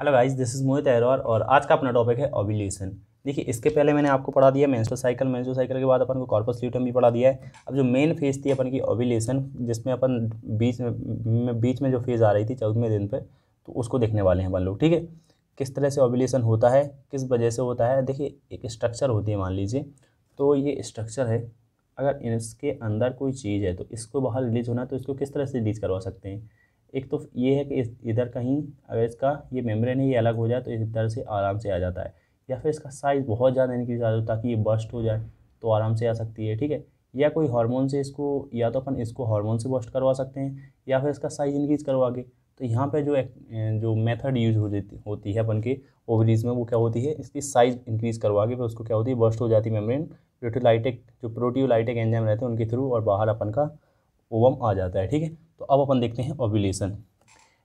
hello guys this is Mohit Arora और आज का अपना टॉपिक है ओविलेशन देखिए इसके पहले मैंने आपको पढ़ा दिया मेंस्ट्रुअल साइकिल मेंस्ट्रुअल साइकिल के बाद अपन को कॉर्पस ल्यूटम भी पढ़ा दिया है अब जो मेन फेज़ थी अपन की ओविलेशन जिसमें अपन बीच में बीच में जो फेज़ आ रही थी चौदहवें दिन पर तो उसको देखने वाले हैं अपन लोग ठीक है किस तरह से ओविलेशन होता है किस वजह से होता है देखिए एक स्ट्रक्चर होती है मान लीजिए तो ये स्ट्रक्चर है अगर इसके अंदर कोई चीज़ है तो इसको बाहर रिलीज होना तो इसको किस तरह से रिलीज करवा सकते हैं एक तो ये है कि इधर कहीं अगर इसका ये मेम्ब्रेन है ये अलग हो जाए तो इधर से आराम से आ जाता है या फिर इसका साइज़ बहुत ज़्यादा इनक्रीज आ जाए ताकि ये बस्ट हो जाए तो आराम से आ सकती है ठीक है या कोई हार्मोन से इसको या तो अपन इसको हार्मोन से बस्ट करवा सकते हैं या फिर इसका साइज़ इंक्रीज करवा के तो यहाँ पे जो एक, जो मेथड यूज हो जाती होती है अपन के ओवरीज में वो क्या होती है इसकी साइज़ इंक्रीज करवा के फिर उसको क्या होती है बस्ट हो जाती है मेम्ब्रेन प्रोटोलाइटिक जो प्रोटीलाइटिक एंजाइम रहते हैं उनके थ्रू और बाहर अपन का ओवम आ जाता है ठीक है तो अब अपन देखते हैं ovulation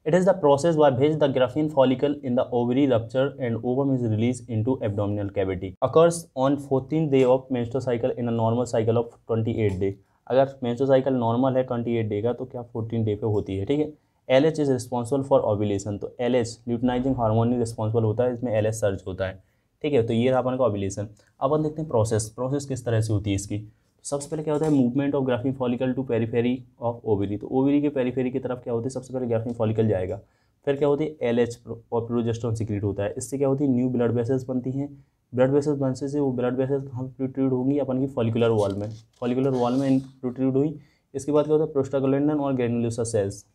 it is the process by which the graafian follicle in the ovary rupture and ovum is release into abdominal cavity occurs on fourteen day of menstrual cycle in a normal cycle of twenty eight day अगर menstrual cycle cycle normal है twenty eight day का तो क्या fourteen day पे होती है ठीक है L H is responsible for ovulation तो L H luteinising hormone responsible होता है इसमें एल एच सर्च होता है ठीक है तो ये रहा अपन का ओविलेशन अब देखते हैं प्रोसेस प्रोसेस किस तरह से होती है इसकी सबसे पहले क्या होता है movement of graafian follicle to periphery of ovary तो ओवरी के पेरीफेरी की तरफ क्या होती है सबसे पहले ग्राफिंग फॉलिकल जाएगा फिर क्या होती है एल एच और प्रोजेस्ट्रॉन सिक्रीट होता है इससे क्या होती है न्यू ब्लड वेसल्स बनती हैं ब्लड वेसल्स बनने से वो ब्लड वेसल्स हम प्रोट्रीड होंगी अपन की फॉलिकुलर वॉल में फॉलिकुलर वॉल में प्रोट्रीड हुई इसके बाद क्या होता है प्रोस्टाग्लैंडन और ग्रेनुलोसा सेल्स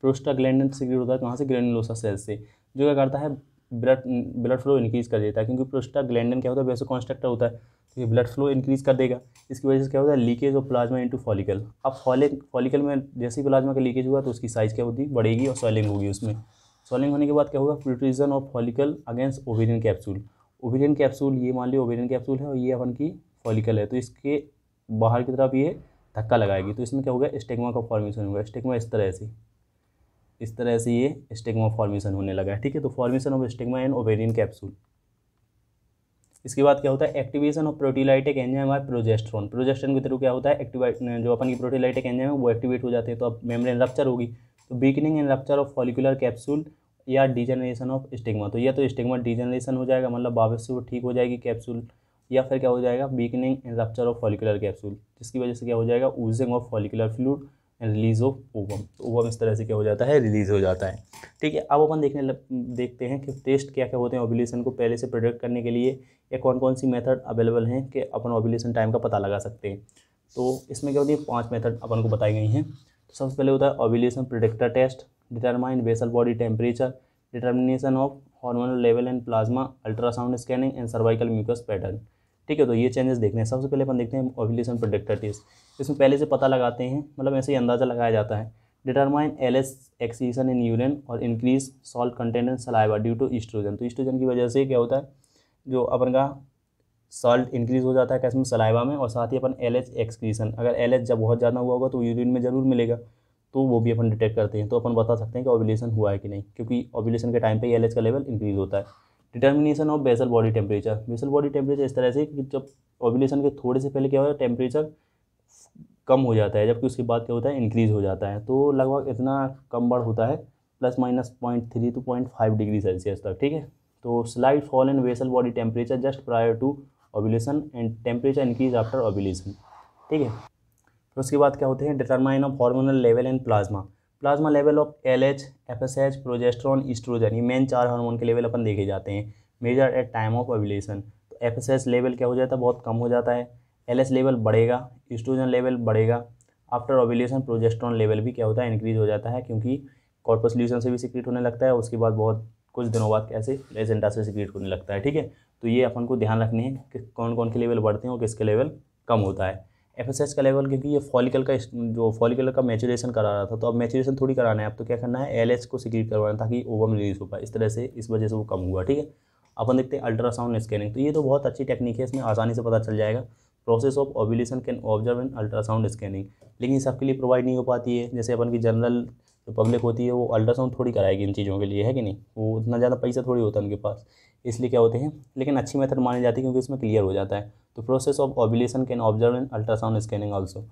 प्रोस्टाग्लैंडन सिक्रीट होता है कहाँ से ग्रेनुलोसा सेल्स से जो क्या करता है ब्लड ब्लड फ्लो इंक्रीज़ कर देता है क्योंकि ग्लैंडन क्या होता है वैसे कॉन्स्ट्रक्टर होता है तो ये ब्लड फ्लो इंक्रीज़ कर देगा इसकी वजह से क्या होता है leakage of plasma into follicle अब फॉलिक फॉलिकल में जैसे ही प्लाज्मा का लीकेज हुआ तो उसकी साइज़ क्या होती बढ़ेगी और सॉलिंग होगी उसमें सॉलिंग होने के बाद क्या होगा protrusion of follicle against ovarian capsule ovarian capsule ये मान लो ओवेरियन कैप्सूल है और ये अपन की फॉलिकल है तो इसके बाहर की तरफ ये धक्का लगाएगी तो इसमें क्या होगा स्टेगमा का फॉर्मेशन होगा स्टेगमा इस तरह से इस तरह से ये स्टिग्मा फॉर्मेशन होने लगा है ठीक है तो formation of stigma and ovarian capsule इसके बाद क्या होता है activation of proteolytic enzyme by progesterone progesterone के थ्रू क्या होता है एक्टिवेट जो अपन की प्रोटीलाइटिक एंजाइम है वो एक्टिवेट हो जाते हैं तो अब मेम्ब्रेन रक्चर होगी तो weakening and rupture of follicular capsule या डिजेनरेशन ऑफ स्टिग्मा तो या तो स्टिग्मा डिजेनरेशन हो जाएगा मतलब वापस से वो ठीक हो जाएगी कैप्सूल या फिर क्या हो जाएगा weakening and rupture of follicular capsule जिसकी वजह से क्या हो जाएगा oozing of follicular fluid release of ovum तो ओवम इस तरह से क्या हो जाता है रिलीज़ हो जाता है ठीक है अब अपन देखने लग, देखते हैं कि टेस्ट क्या क्या होते हैं ओव्यूलेशन को पहले से प्रोडक्ट करने के लिए या कौन कौन सी मेथड अवेलेबल हैं कि अपन ओबिलेशन टाइम का पता लगा सकते हैं तो इसमें क्या होती है पाँच मेथड अपन को बताई गई हैं तो सबसे पहले होता है ovulation predictor test determine basal body temperature determination of hormonal level and plasma ultrasound scanning and cervical mucus pattern ठीक है तो ये चेंजेस देखते हैं सबसे पहले अपन देखते हैं प्रोडक्टर प्रोडक्टिविटीज इसमें पहले से पता लगाते हैं मतलब ऐसे ही अंदाज़ा लगाया जाता है determine L S excretion in urine और increase salt content in saliva due to oestrogen तो ईस्ट्रोजन की वजह से क्या होता है जो अपन का सॉल्ट इंक्रीज हो जाता है कैसे में सलाइवा में और साथ ही अपन एल एच एक्सक्रीशन अगर एल एच जब बहुत ज़्यादा हुआ होगा तो यूरिन में ज़रूर मिलेगा तो वो भी अपन डिटेक्ट करते हैं तो अपन बता सकते हैं कि ओविलेशन हुआ है कि नहीं क्योंकि ओविलेशन के टाइम पे एल एच का लेवल इंक्रीज होता है determination of basal body temperature basal body temperature इस तरह से कि जब ओव्यूलेशन के थोड़े से पहले क्या होता है टेम्परेचर कम हो जाता है जबकि उसके बाद क्या होता है इंक्रीज हो जाता है तो लगभग इतना कम बढ़ होता है plus minus point three to point five degree Celsius तक ठीक है तो slight fall in basal body temperature just prior to ovulation and temperature increase after ovulation ठीक है फिर उसके बाद क्या होते हैं determine of hormonal level and plasma plasma level of L H F S H progesterone oestrogen ये main चार हार्मोन के लेवल अपन देखे जाते हैं मेजर एट टाइम ऑफ अविलेशन तो एफ एस एच लेवल क्या हो जाता है बहुत कम हो जाता है एल एच लेवल बढ़ेगा ईस्ट्रोजन लेवल बढ़ेगा आफ्टर ऑविलेशन प्रोजेस्ट्रॉन लेवल भी क्या होता है इंक्रीज हो जाता है क्योंकि कॉर्पस ल्यूशन से भी सिक्रिट होने लगता है उसके बाद बहुत कुछ दिनों बाद कैसे प्लेसेंटा से सिक्रिट होने लगता है ठीक है तो ये अपन को ध्यान रखने है कि कौन कौन के लेवल बढ़ते हैं और किसके लेवल कम होता है एफ का लेवल क्योंकि ये फॉलिकल का जो फॉलिकल का मेचुरेशन करा रहा था तो अब मेचुरेशन थोड़ी कराना है अब तो क्या करना है एल को सिक्रीट करवाना ताकि ओवम रिलीज हो पाए इस तरह से इस वजह से वो कम हुआ ठीक है अपन देखते हैं अल्ट्रासाउंड स्कैनिंग तो ये तो बहुत अच्छी टेक्निक है इसमें आसानी से पता चल जाएगा process of ovulation can observe in ultrasound scanning लेकिन सबके लिए प्रोवाइड नहीं हो पाती है जैसे अपन की जनरल जो पब्लिक होती है वो अल्ट्रासाउंड थोड़ी कराएगी इन चीज़ों के लिए है कि नहीं वो उतना ज़्यादा पैसा थोड़ी होता है उनके पास इसलिए क्या होते हैं लेकिन अच्छी मेथड मानी जाती है क्योंकि इसमें क्लियर हो जाता है तो process of ovulation can observe in ultrasound scanning also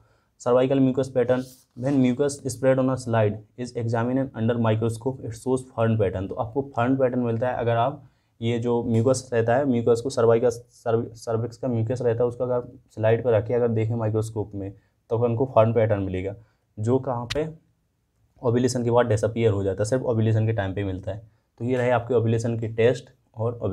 cervical mucus pattern when mucus spread on a slide is examine under microscope it shows fern pattern तो आपको फर्न पैटर्न मिलता है अगर आप ये जो म्यूकस रहता है म्यूकस को सर्वाइकल सर्विक्स का म्यूकस रहता है उसका अगर स्लाइड पर रखें अगर देखें माइक्रोस्कोप में तो उनको फर्न पैटर्न मिलेगा जो कहाँ पे ओबिलेशन के बाद डिसअपियर हो जाता है सिर्फ ओबिलेशन के टाइम पे मिलता है तो ये रहे आपके ओबिलेशन के टेस्ट और